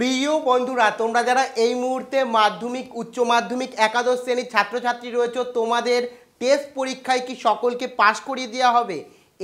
প্রিয় বন্ধুরা তোমরা যারা এই মুহূর্তে মাধ্যমিক উচ্চ মাধ্যমিক একাদশ শ্রেণীর ছাত্রছাত্রী রয়েছে তোমাদের টেস্ট পরীক্ষায় কি সকলকে পাশ করিয়ে দেওয়া হবে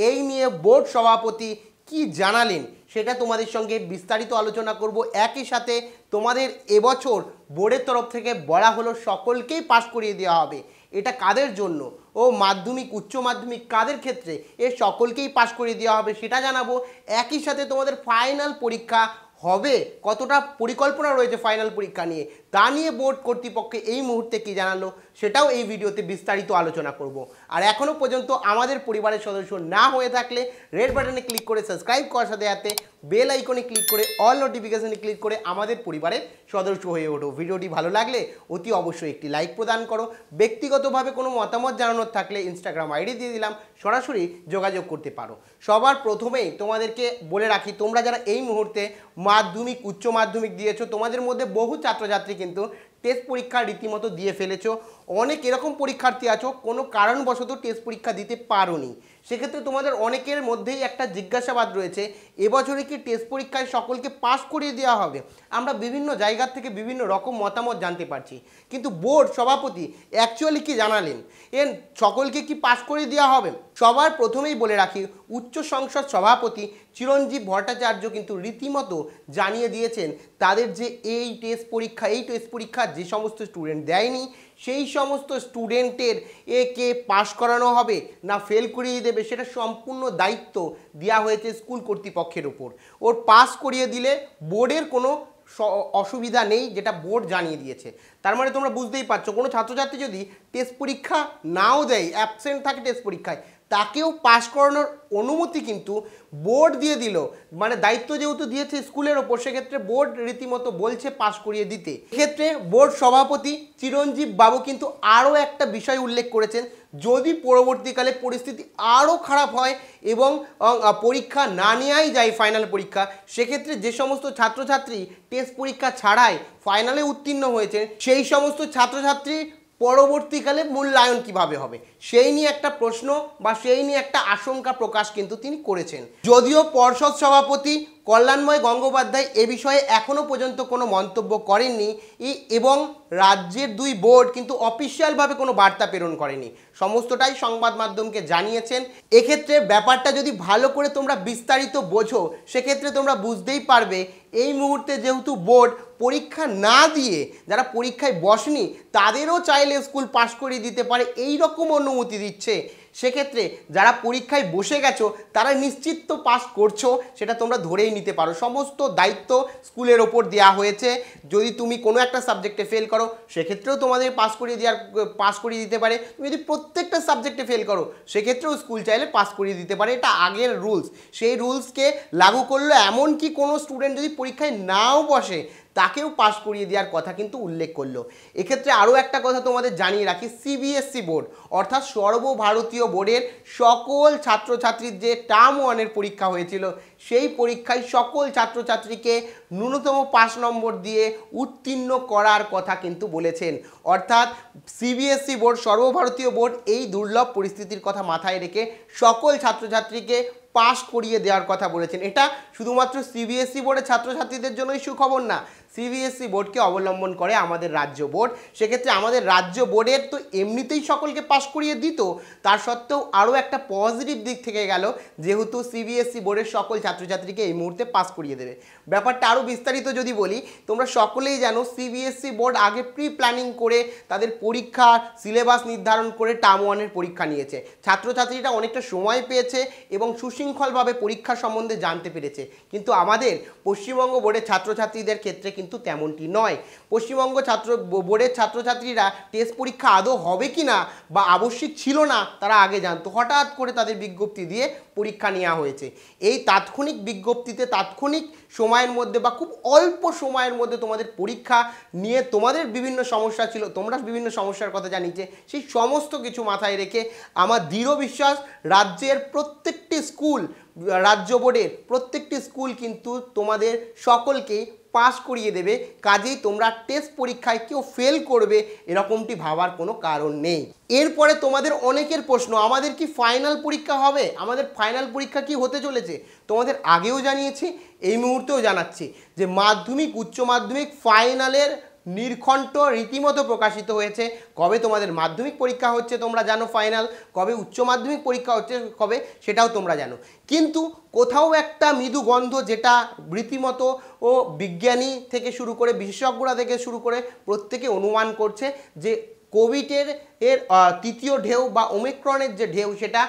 এই নিয়ে বোর্ড সভাপতি কি জানালেন সেটা তোমাদের সঙ্গে বিস্তারিত আলোচনা করব একই সাথে তোমাদের এবছর বোর্ডের তরফ থেকে বলা হলো সকলকেই পাশ করিয়ে দেওয়া হবে এটা কাদের জন্য ও মাধ্যমিক উচ্চ মাধ্যমিক কাদের ক্ষেত্রে এ সকলকেই পাশ করিয়ে দেওয়া হবে সেটা জানাবো একই সাথে তোমাদের ফাইনাল পরীক্ষা হবে কতটা পরিকল্পনা রয়েছে ফাইনাল পরীক্ষা নিয়ে তা নিয়ে বোর্ড কর্তৃপক্ষে এই মুহূর্তে কি জানালো সেটাও এই ভিডিওতে বিস্তারিত আলোচনা করব আর এখনও পর্যন্ত আমাদের পরিবারের সদস্য না হয়ে থাকলে রেড বাটনে ক্লিক করে সাবস্ক্রাইব করার সাথে সাথে বেল আইকনে ক্লিক করে অল নোটিফিকেশানে ক্লিক করে আমাদের পরিবারের সদস্য হয়ে ওঠো ভিডিওটি ভালো লাগলে অতি অবশ্যই একটি লাইক প্রদান করো ব্যক্তিগতভাবে কোনো মতামত জানানোর থাকলে ইনস্টাগ্রাম আইডি দিয়ে দিলাম সরাসরি যোগাযোগ করতে পারো সবার প্রথমেই তোমাদেরকে বলে রাখি তোমরা যারা এই মুহূর্তে মাধ্যমিক উচ্চ মাধ্যমিক দিয়েছো তোমাদের মধ্যে বহু ছাত্রছাত্রী কিন্তু টেস্ট পরীক্ষা রীতিমতো দিয়ে ফেলেছো অনেক এরকম পরীক্ষার্থী আছো কোনো কারণবশত টেস্ট পরীক্ষা দিতে নি সেক্ষেত্রে তোমাদের অনেকের মধ্যেই একটা জিজ্ঞাসাবাদ রয়েছে এবছরে কি টেস্ট পরীক্ষায় সকলকে পাস করিয়ে দেওয়া হবে আমরা বিভিন্ন জায়গার থেকে বিভিন্ন রকম মতামত জানতে পারছি কিন্তু বোর্ড সভাপতি অ্যাকচুয়ালি কি জানালেন এর সকলকে কি পাস করিয়ে দেওয়া হবে সবার প্রথমেই বলে রাখি উচ্চ সংসদ সভাপতি চিরঞ্জীব ভট্টাচার্য কিন্তু রীতিমতো জানিয়ে দিয়েছেন তাদের যে এই টেস্ট পরীক্ষা এই টেস্ট পরীক্ষা যে সমস্ত স্টুডেন্ট দেয়নি সেই সমস্ত স্টুডেন্টের একে পাশ করানো হবে না ফেল করিয়ে দেবে সেটা সম্পূর্ণ দায়িত্ব দেওয়া হয়েছে স্কুল কর্তৃপক্ষের ওপর ওর পাস করিয়ে দিলে বোর্ডের কোনো অসুবিধা নেই যেটা বোর্ড জানিয়ে দিয়েছে তার মানে তোমরা বুঝতেই পারছো কোনো ছাত্রছাত্রী যদি টেস্ট পরীক্ষা নাও দেয় অ্যাবসেন্ট থাকে টেস্ট পরীক্ষায় তাকেও পাশ করানোর অনুমতি কিন্তু বোর্ড দিয়ে দিল মানে দায়িত্ব যেহেতু দিয়েছে স্কুলের ওপর সেক্ষেত্রে বোর্ড রীতিমতো বলছে পাশ করিয়ে দিতে ক্ষেত্রে বোর্ড সভাপতি চিরঞ্জীব বাবু কিন্তু আরও একটা বিষয় উল্লেখ করেছেন যদি পরবর্তীকালে পরিস্থিতি আরও খারাপ হয় এবং পরীক্ষা না নেওয়াই যায় ফাইনাল পরীক্ষা সেক্ষেত্রে যে সমস্ত ছাত্রছাত্রী টেস্ট পরীক্ষা ছাড়াই ফাইনালে উত্তীর্ণ হয়েছে সেই সমস্ত ছাত্রছাত্রী পরবর্তীকালে মূল্যায়ন কিভাবে হবে সেই নিয়ে একটা প্রশ্ন বা সেই নিয়ে একটা আশঙ্কা প্রকাশ কিন্তু তিনি করেছেন যদিও পর্ষদ সভাপতি কল্যাণময় গঙ্গোপাধ্যায় এ বিষয়ে এখনও পর্যন্ত কোনো মন্তব্য করেননি এবং রাজ্যের দুই বোর্ড কিন্তু অফিসিয়ালভাবে কোনো বার্তা প্রেরণ করেনি সমস্তটাই সংবাদ মাধ্যমকে জানিয়েছেন এক্ষেত্রে ব্যাপারটা যদি ভালো করে তোমরা বিস্তারিত বোঝো সেক্ষেত্রে তোমরা বুঝতেই পারবে এই মুহূর্তে যেহেতু বোর্ড পরীক্ষা না দিয়ে যারা পরীক্ষায় বসেনি তাদেরও চাইলে স্কুল পাশ করিয়ে দিতে পারে এই রকম অনুমতি দিচ্ছে সেক্ষেত্রে যারা পরীক্ষায় বসে গেছো তারা নিশ্চিত তো পাস করছো সেটা তোমরা ধরেই নিতে পারো সমস্ত দায়িত্ব স্কুলের ওপর দেওয়া হয়েছে যদি তুমি কোনো একটা সাবজেক্টে ফেল করো সেক্ষেত্রেও তোমাদের পাস করিয়ে দেওয়ার পাস করিয়ে দিতে পারে তুমি যদি প্রত্যেকটা সাবজেক্টে ফেল করো সেক্ষেত্রেও স্কুল চাইলে পাস করিয়ে দিতে পারে এটা আগের রুলস সেই রুলসকে লাগু করলো এমনকি কোনো স্টুডেন্ট যদি পরীক্ষায় নাও বসে তাকেও পাশ করিয়ে দেওয়ার কথা কিন্তু উল্লেখ করলো এক্ষেত্রে আরও একটা কথা তোমাদের জানিয়ে রাখি সিবিএসসি বোর্ড অর্থাৎ সর্বভারতীয় বোর্ডের সকল ছাত্রছাত্রীর যে টার্ম ওয়ানের পরীক্ষা হয়েছিল সেই পরীক্ষায় সকল ছাত্রছাত্রীকে ন্যূনতম পাঁচ নম্বর দিয়ে উত্তীর্ণ করার কথা কিন্তু বলেছেন অর্থাৎ সিবিএসসি বোর্ড সর্বভারতীয় বোর্ড এই দুর্লভ পরিস্থিতির কথা মাথায় রেখে সকল ছাত্রছাত্রীকে পাশ করিয়ে দেওয়ার কথা বলেছেন এটা শুধুমাত্র সিবিএসই e বোর্ডের ছাত্রছাত্রীদের জন্যই সুখবর না সিবিএসই e বোর্ডকে অবলম্বন করে আমাদের রাজ্য বোর্ড সেক্ষেত্রে আমাদের রাজ্য বোর্ডের তো এমনিতেই সকলকে পাশ করিয়ে দিত তার সত্ত্বেও আরও একটা পজিটিভ দিক থেকে গেল যেহেতু সিবিএসই e বোর্ডের সকল ছাত্রছাত্রীকে এই মুহূর্তে পাস করিয়ে দেবে ব্যাপারটা আরও বিস্তারিত যদি বলি তোমরা সকলেই জানো সিবিএসই বোর্ড আগে প্রি প্ল্যানিং করে তাদের পরীক্ষা সিলেবাস নির্ধারণ করে টার্ম ওয়ানের পরীক্ষা নিয়েছে ছাত্রছাত্রীরা অনেকটা সময় পেয়েছে এবং সুশীল বিশৃঙ্খলভাবে পরীক্ষা সম্বন্ধে জানতে পেরেছে কিন্তু আমাদের পশ্চিমবঙ্গ বোর্ডের ছাত্রছাত্রীদের ক্ষেত্রে কিন্তু তেমনটি নয় পশ্চিমবঙ্গ ছাত্র বোর্ডের ছাত্রছাত্রীরা টেস্ট পরীক্ষা আদৌ হবে কি না বা আবশ্যিক ছিল না তারা আগে জানতো হঠাৎ করে তাদের বিজ্ঞপ্তি দিয়ে পরীক্ষা নেওয়া হয়েছে এই তাৎক্ষণিক বিজ্ঞপ্তিতে তাৎক্ষণিক সময়ের মধ্যে বা খুব অল্প সময়ের মধ্যে তোমাদের পরীক্ষা নিয়ে তোমাদের বিভিন্ন সমস্যা ছিল তোমরা বিভিন্ন সমস্যার কথা জানিয়েছে সেই সমস্ত কিছু মাথায় রেখে আমার দৃঢ় বিশ্বাস রাজ্যের প্রত্যেকটি স্কুল স্কুল রাজ্য বোর্ডের প্রত্যেকটি স্কুল কিন্তু তোমাদের সকলকে পাশ করিয়ে দেবে কাজেই তোমরা টেস্ট পরীক্ষায় কেউ ফেল করবে এরকমটি ভাবার কোনো কারণ নেই এরপরে তোমাদের অনেকের প্রশ্ন আমাদের কি ফাইনাল পরীক্ষা হবে আমাদের ফাইনাল পরীক্ষা কি হতে চলেছে তোমাদের আগেও জানিয়েছি এই মুহূর্তেও জানাচ্ছি যে মাধ্যমিক উচ্চ মাধ্যমিক ফাইনালের নির্ঘণ্ট রীতিমতো প্রকাশিত হয়েছে কবে তোমাদের মাধ্যমিক পরীক্ষা হচ্ছে তোমরা জানো ফাইনাল কবে উচ্চ মাধ্যমিক পরীক্ষা হচ্ছে কবে সেটাও তোমরা জানো কিন্তু কোথাও একটা মৃদু গন্ধ যেটা রীতিমতো ও বিজ্ঞানী থেকে শুরু করে বিশেষজ্ঞরা থেকে শুরু করে প্রত্যেকে অনুমান করছে যে কোভিডের এর তৃতীয় ঢেউ বা ওমিক্রনের যে ঢেউ সেটা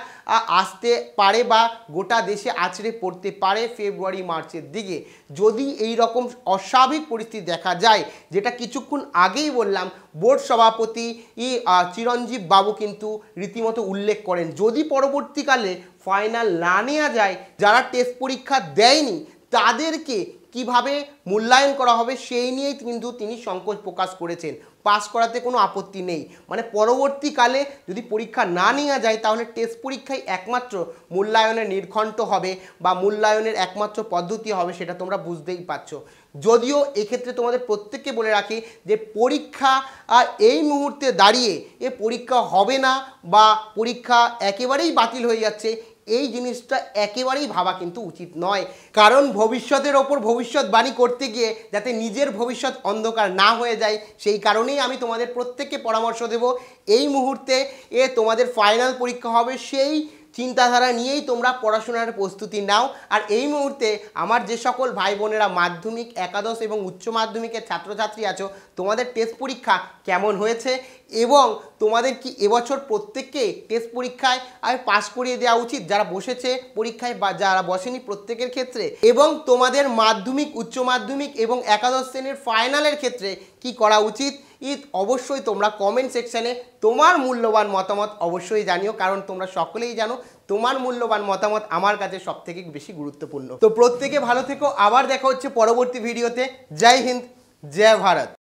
আসতে পারে বা গোটা দেশে আছড়ে পড়তে পারে ফেব্রুয়ারি মার্চের দিকে যদি এই রকম অস্বাভাবিক পরিস্থিতি দেখা যায় যেটা কিছুক্ষণ আগেই বললাম বোর্ড সভাপতি ই চিরঞ্জীব বাবু কিন্তু রীতিমতো উল্লেখ করেন যদি পরবর্তীকালে ফাইনাল না নেওয়া যায় যারা টেস্ট পরীক্ষা দেয়নি তাদেরকে কিভাবে মূল্যায়ন করা হবে সেই নিয়েই কিন্তু তিনি সংকোচ প্রকাশ করেছেন পাস করাতে কোনো আপত্তি নেই মানে পরবর্তীকালে যদি পরীক্ষা না নেওয়া যায় তাহলে টেস্ট পরীক্ষায় একমাত্র মূল্যায়নের নির্ঘণ্ট হবে বা মূল্যায়নের একমাত্র পদ্ধতি হবে সেটা তোমরা বুঝতেই পারছ যদিও এক্ষেত্রে তোমাদের প্রত্যেককে বলে রাখি যে পরীক্ষা এই মুহূর্তে দাঁড়িয়ে এ পরীক্ষা হবে না বা পরীক্ষা একেবারেই বাতিল হয়ে যাচ্ছে এই জিনিসটা একেবারেই ভাবা কিন্তু উচিত নয় কারণ ভবিষ্যতের ওপর ভবিষ্যৎবাণী করতে গিয়ে যাতে নিজের ভবিষ্যৎ অন্ধকার না হয়ে যায় সেই কারণেই আমি তোমাদের প্রত্যেককে পরামর্শ দেব এই মুহূর্তে এ তোমাদের ফাইনাল পরীক্ষা হবে সেই চিন্তাধারা নিয়েই তোমরা পড়াশোনার প্রস্তুতি নাও আর এই মুহূর্তে আমার যে সকল ভাই বোনেরা মাধ্যমিক একাদশ এবং উচ্চ মাধ্যমিকের ছাত্রছাত্রী আছো তোমাদের টেস্ট পরীক্ষা কেমন হয়েছে এবং তোমাদের কি এবছর প্রত্যেককে টেস্ট পরীক্ষায় পাস করিয়ে দেওয়া উচিত যারা বসেছে পরীক্ষায় বা যারা বসেনি প্রত্যেকের ক্ষেত্রে এবং তোমাদের মাধ্যমিক উচ্চ মাধ্যমিক এবং একাদশ শ্রেণীর ফাইনালের ক্ষেত্রে কি করা উচিত ঈদ অবশ্যই তোমরা কমেন্ট সেকশানে তোমার মূল্যবান মতামত অবশ্যই জানিও কারণ তোমরা সকলেই জানো তোমার মূল্যবান মতামত আমার কাছে সব থেকে বেশি গুরুত্বপূর্ণ তো প্রত্যেকে ভালো থেকো আবার দেখা হচ্ছে পরবর্তী ভিডিওতে জয় হিন্দ জয় ভারত